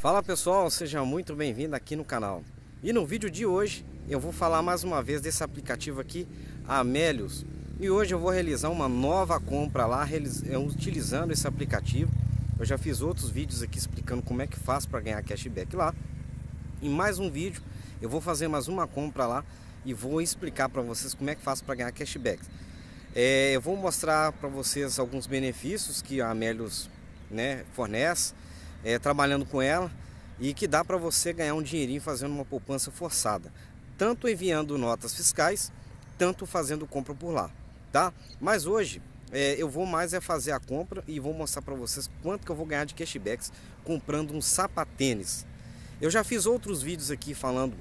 Fala pessoal, seja muito bem-vindo aqui no canal. E no vídeo de hoje eu vou falar mais uma vez desse aplicativo aqui, Amélios. E hoje eu vou realizar uma nova compra lá, é, utilizando esse aplicativo. Eu já fiz outros vídeos aqui explicando como é que faz para ganhar cashback lá. Em mais um vídeo eu vou fazer mais uma compra lá e vou explicar para vocês como é que faz para ganhar cashback. É, eu vou mostrar para vocês alguns benefícios que a Amélios né, fornece é, trabalhando com ela e que dá para você ganhar um dinheirinho fazendo uma poupança forçada, tanto enviando notas fiscais, tanto fazendo compra por lá, tá? Mas hoje é, eu vou mais é fazer a compra e vou mostrar para vocês quanto que eu vou ganhar de cashbacks comprando um sapatênis. Eu já fiz outros vídeos aqui falando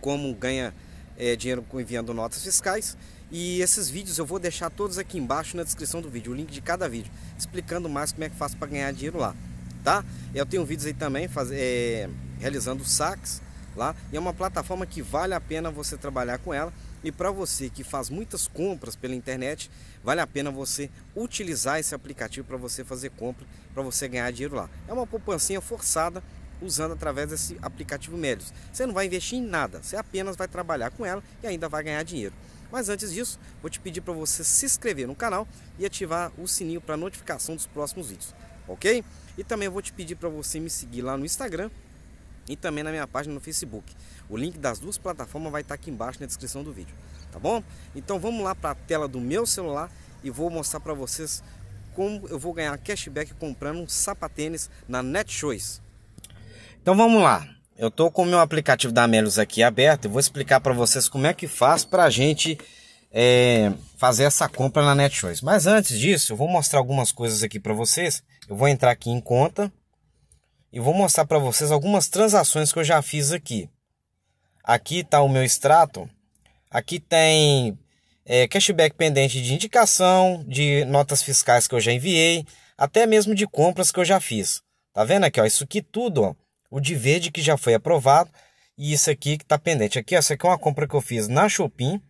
como ganha é, dinheiro enviando notas fiscais e esses vídeos eu vou deixar todos aqui embaixo na descrição do vídeo, o link de cada vídeo, explicando mais como é que faço para ganhar dinheiro lá tá? Eu tenho vídeos aí também faz, é, realizando saques lá e é uma plataforma que vale a pena você trabalhar com ela e para você que faz muitas compras pela internet, vale a pena você utilizar esse aplicativo para você fazer compra, para você ganhar dinheiro lá. É uma poupancinha forçada usando através desse aplicativo Melios. Você não vai investir em nada, você apenas vai trabalhar com ela e ainda vai ganhar dinheiro. Mas antes disso, vou te pedir para você se inscrever no canal e ativar o sininho para notificação dos próximos vídeos, ok? E também eu vou te pedir para você me seguir lá no Instagram e também na minha página no Facebook. O link das duas plataformas vai estar tá aqui embaixo na descrição do vídeo, tá bom? Então vamos lá para a tela do meu celular e vou mostrar para vocês como eu vou ganhar cashback comprando um sapatênis na Netshoes. Então vamos lá. Eu estou com o meu aplicativo da Melos aqui aberto e vou explicar para vocês como é que faz para a gente é, fazer essa compra na NetChoice. Mas antes disso, eu vou mostrar algumas coisas aqui para vocês. Eu vou entrar aqui em conta e vou mostrar para vocês algumas transações que eu já fiz aqui. Aqui está o meu extrato. Aqui tem é, cashback pendente de indicação, de notas fiscais que eu já enviei, até mesmo de compras que eu já fiz. Tá vendo aqui, ó? Isso aqui tudo, ó. O de verde que já foi aprovado e isso aqui que está pendente. Aqui, ó, essa aqui é uma compra que eu fiz na Shopping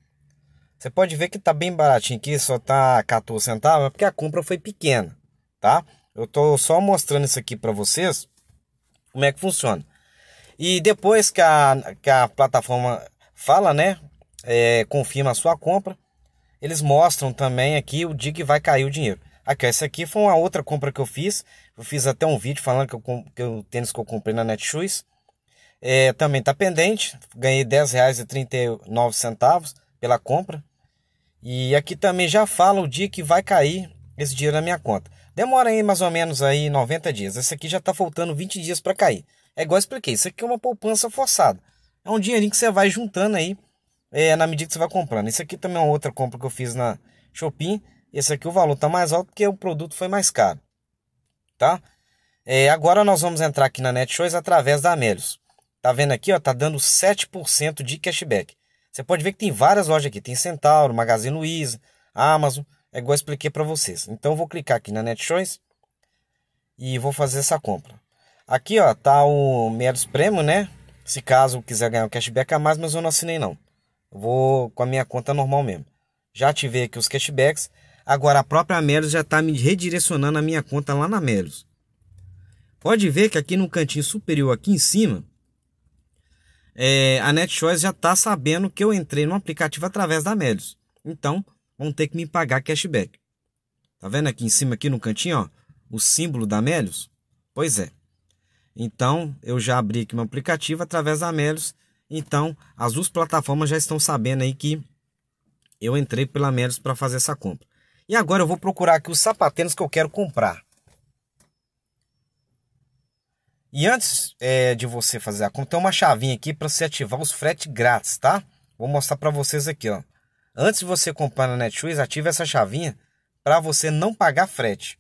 você pode ver que tá bem baratinho aqui, só tá 14 centavos, porque a compra foi pequena, tá? Eu tô só mostrando isso aqui para vocês, como é que funciona. E depois que a, que a plataforma fala, né, é, confirma a sua compra, eles mostram também aqui o dia que vai cair o dinheiro. Aqui, ó, essa aqui foi uma outra compra que eu fiz. Eu fiz até um vídeo falando que, eu, que o tênis que eu comprei na Netshoes é, também tá pendente. Ganhei R$10,39 pela compra. E aqui também já fala o dia que vai cair esse dinheiro na minha conta. Demora aí mais ou menos aí 90 dias. Esse aqui já está faltando 20 dias para cair. É igual eu expliquei, isso aqui é uma poupança forçada. É um dinheirinho que você vai juntando aí é, na medida que você vai comprando. Isso aqui também é uma outra compra que eu fiz na Shopping. Esse aqui o valor está mais alto porque o produto foi mais caro. Tá? É, agora nós vamos entrar aqui na Netshoes através da Amelos. Tá vendo aqui, ó, tá dando 7% de cashback. Você pode ver que tem várias lojas aqui. Tem Centauro, Magazine Luiza, Amazon. É igual eu expliquei para vocês. Então eu vou clicar aqui na Netshoes e vou fazer essa compra. Aqui ó, tá o Meros Premium, né? Se caso quiser ganhar um cashback a mais, mas eu não assinei não. Eu vou com a minha conta normal mesmo. Já ativei aqui os cashbacks. Agora a própria Meros já está me redirecionando a minha conta lá na Meros. Pode ver que aqui no cantinho superior aqui em cima é, a NetChoice já está sabendo que eu entrei no aplicativo através da Melius. Então, vão ter que me pagar cashback. Tá vendo aqui em cima, aqui no cantinho, ó, o símbolo da Melius? Pois é. Então, eu já abri aqui meu aplicativo através da Melius. Então, as duas plataformas já estão sabendo aí que eu entrei pela Melius para fazer essa compra. E agora eu vou procurar aqui os sapatênis que eu quero comprar. E antes é, de você fazer a conta, tem uma chavinha aqui para você ativar os frete grátis, tá? Vou mostrar para vocês aqui, ó. Antes de você comprar na Netshoes, ative essa chavinha para você não pagar frete.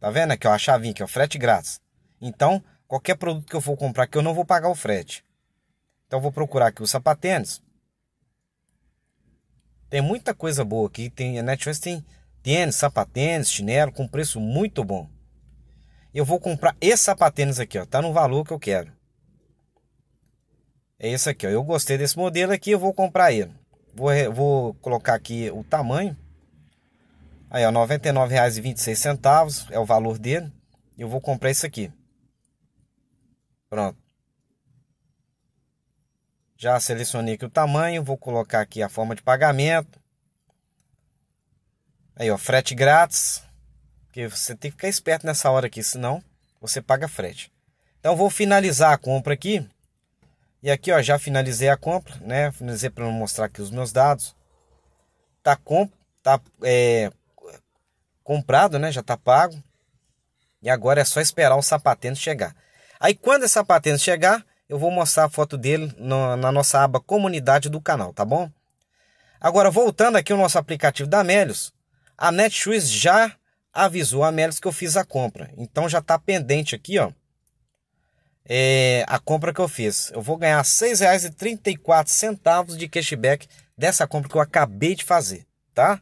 Tá vendo aqui, ó, a chavinha aqui, ó, frete grátis. Então, qualquer produto que eu for comprar que eu não vou pagar o frete. Então, vou procurar aqui os sapatênis. Tem muita coisa boa aqui, tem a Netshoes tem tênis, sapatênis, chinelo com preço muito bom. Eu vou comprar esse sapatênis aqui, ó. Tá no valor que eu quero. É esse aqui, ó. Eu gostei desse modelo aqui, eu vou comprar ele. Vou, vou colocar aqui o tamanho. Aí, ó, R$ 99,26 é o valor dele. Eu vou comprar isso aqui. Pronto. Já selecionei aqui o tamanho, vou colocar aqui a forma de pagamento. Aí, ó, frete grátis. Porque você tem que ficar esperto nessa hora aqui, senão você paga frete. Então vou finalizar a compra aqui. E aqui ó, já finalizei a compra, né? Finalizei para mostrar aqui os meus dados. Tá, tá é, comprado, né? Já tá pago. E agora é só esperar o sapatento chegar. Aí quando esse patente chegar, eu vou mostrar a foto dele no, na nossa aba comunidade do canal, tá bom? Agora voltando aqui ao nosso aplicativo da Melios, a Netshoes já avisou a Melis que eu fiz a compra. Então já está pendente aqui, ó. É, a compra que eu fiz. Eu vou ganhar R$ 6,34 de cashback dessa compra que eu acabei de fazer, tá?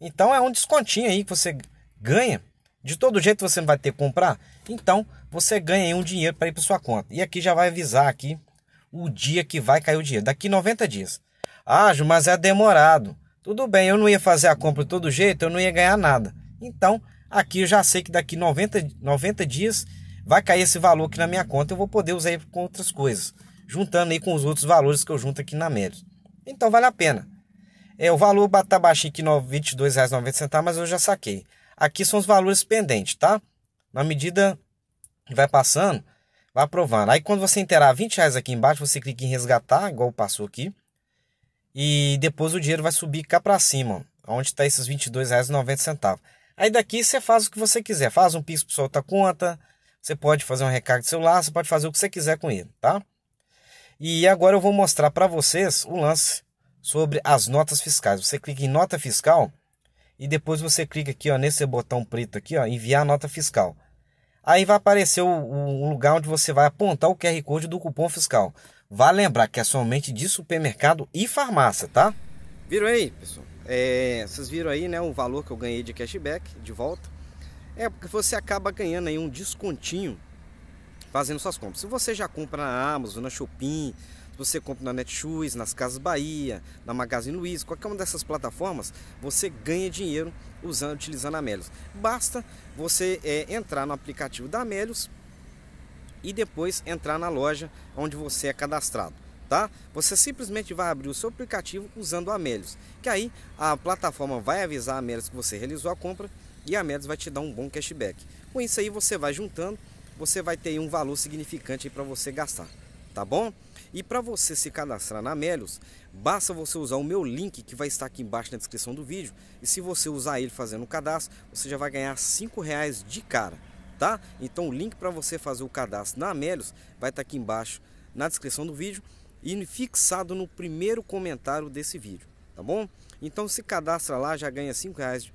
Então é um descontinho aí que você ganha. De todo jeito você não vai ter que comprar, então você ganha aí um dinheiro para ir para sua conta. E aqui já vai avisar aqui o dia que vai cair o dinheiro, daqui 90 dias. Ah, mas é demorado. Tudo bem, eu não ia fazer a compra de todo jeito, eu não ia ganhar nada. Então, aqui eu já sei que daqui 90, 90 dias vai cair esse valor aqui na minha conta, eu vou poder usar ele com outras coisas, juntando aí com os outros valores que eu junto aqui na média. Então vale a pena. É, o valor está baixinho aqui, R$ 22,90, mas eu já saquei. Aqui são os valores pendentes, tá? Na medida que vai passando, vai aprovando. Aí quando você inteirar 20 reais aqui embaixo, você clica em resgatar, igual passou aqui. E depois o dinheiro vai subir cá para cima, onde está esses R$ 22,90. Aí daqui você faz o que você quiser. Faz um piso para sua outra conta. Você pode fazer um recarga de celular. Você pode fazer o que você quiser com ele, tá? E agora eu vou mostrar para vocês o lance sobre as notas fiscais. Você clica em nota fiscal e depois você clica aqui ó, nesse botão preto aqui, ó, enviar nota fiscal. Aí vai aparecer o, o, lugar onde você vai apontar o QR Code do cupom fiscal. Vá lembrar que é somente de supermercado e farmácia, tá? Viram aí, pessoal? É, vocês viram aí né, o valor que eu ganhei de cashback de volta. É porque você acaba ganhando aí um descontinho fazendo suas compras. Se você já compra na Amazon, na Shopping, se você compra na Netshoes, nas Casas Bahia, na Magazine Luiza, qualquer uma dessas plataformas, você ganha dinheiro usando, utilizando a Melios. Basta você é, entrar no aplicativo da Melios e depois entrar na loja onde você é cadastrado tá? Você simplesmente vai abrir o seu aplicativo usando a Melios, que aí a plataforma vai avisar a Melios que você realizou a compra e a Melios vai te dar um bom cashback. Com isso aí você vai juntando, você vai ter um valor significante para você gastar, tá bom? E para você se cadastrar na Melios, basta você usar o meu link que vai estar aqui embaixo na descrição do vídeo. E se você usar ele fazendo o cadastro, você já vai ganhar R$ reais de cara, tá? Então o link para você fazer o cadastro na Melios vai estar tá aqui embaixo na descrição do vídeo e fixado no primeiro comentário desse vídeo, tá bom? Então se cadastra lá, já ganha 5 reais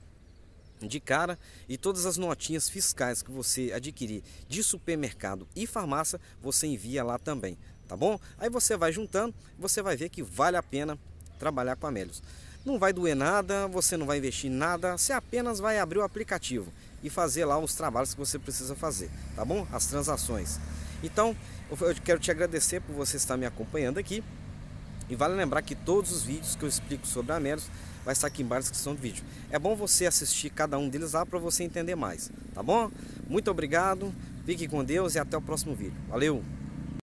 de cara e todas as notinhas fiscais que você adquirir de supermercado e farmácia, você envia lá também, tá bom? Aí você vai juntando, você vai ver que vale a pena trabalhar com a Melios. Não vai doer nada, você não vai investir em nada, você apenas vai abrir o aplicativo e fazer lá os trabalhos que você precisa fazer, tá bom? As transações. Então, eu quero te agradecer por você estar me acompanhando aqui. E vale lembrar que todos os vídeos que eu explico sobre a meros vai estar aqui embaixo na descrição do vídeo. É bom você assistir cada um deles lá para você entender mais, tá bom? Muito obrigado, fique com Deus e até o próximo vídeo. Valeu!